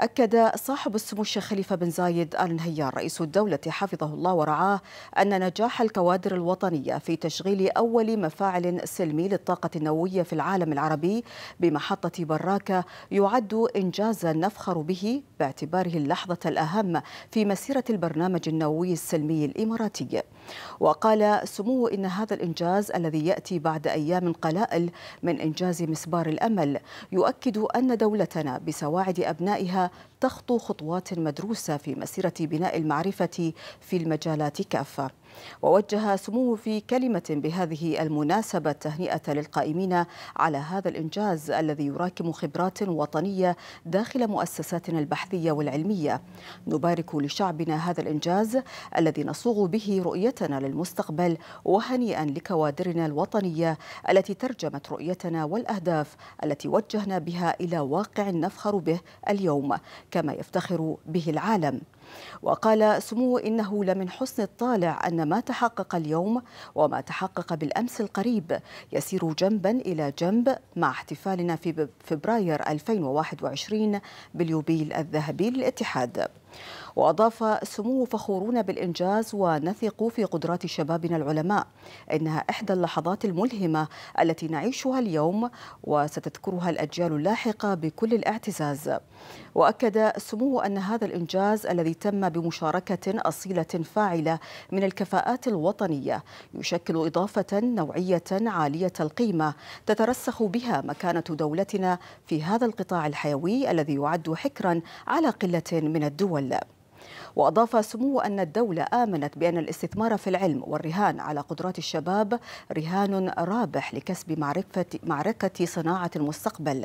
أكد صاحب السمو الشيخ خليفة بن زايد آل نهيان رئيس الدولة حفظه الله ورعاه أن نجاح الكوادر الوطنية في تشغيل أول مفاعل سلمي للطاقة النووية في العالم العربي بمحطة براكة يعد إنجازا نفخر به باعتباره اللحظة الأهم في مسيرة البرنامج النووي السلمي الإماراتي وقال سموه إن هذا الإنجاز الذي يأتي بعد أيام قلائل من إنجاز مسبار الأمل يؤكد أن دولتنا بسواعد أبنائها تخطو خطوات مدروسة في مسيرة بناء المعرفة في المجالات كافة ووجه سموه في كلمة بهذه المناسبة التهنئة للقائمين على هذا الإنجاز الذي يراكم خبرات وطنية داخل مؤسساتنا البحثية والعلمية نبارك لشعبنا هذا الإنجاز الذي نصوغ به رؤيتنا للمستقبل وهنيئا لكوادرنا الوطنية التي ترجمت رؤيتنا والأهداف التي وجهنا بها إلى واقع نفخر به اليوم كما يفتخر به العالم وقال سموه إنه لمن حسن الطالع أن ما تحقق اليوم وما تحقق بالأمس القريب يسير جنبا إلى جنب مع احتفالنا في فبراير 2021 باليوبيل الذهبي للاتحاد وأضاف سموه فخورون بالإنجاز ونثق في قدرات شبابنا العلماء إنها إحدى اللحظات الملهمة التي نعيشها اليوم وستذكرها الأجيال اللاحقة بكل الاعتزاز وأكد سموه أن هذا الإنجاز الذي تم بمشاركة أصيلة فاعلة من الكفاءات الوطنية يشكل إضافة نوعية عالية القيمة تترسخ بها مكانة دولتنا في هذا القطاع الحيوي الذي يعد حكرا على قلة من الدول وأضاف سمو أن الدولة آمنت بأن الاستثمار في العلم والرهان على قدرات الشباب رهان رابح لكسب معرفة معركة صناعة المستقبل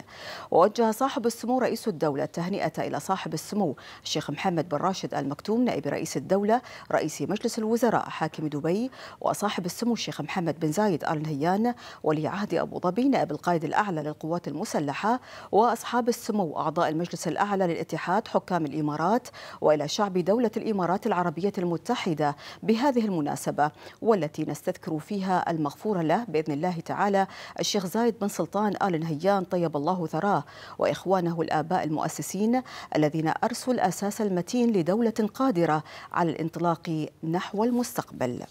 ووجه صاحب السمو رئيس الدولة التهنئة إلى صاحب السمو الشيخ محمد بن راشد المكتوم نائب رئيس الدولة رئيس مجلس الوزراء حاكم دبي وصاحب السمو الشيخ محمد بن زايد آل نهيان ولي عهد أبو ظبي نائب القائد الأعلى للقوات المسلحة وأصحاب السمو أعضاء المجلس الأعلى للاتحاد حكام الإمارات وإلى شعب دولة دولة الإمارات العربية المتحدة بهذه المناسبة والتي نستذكر فيها المغفور له بإذن الله تعالى الشيخ زايد بن سلطان آل نهيان طيب الله ثراه وإخوانه الآباء المؤسسين الذين أرسوا الأساس المتين لدولة قادرة على الانطلاق نحو المستقبل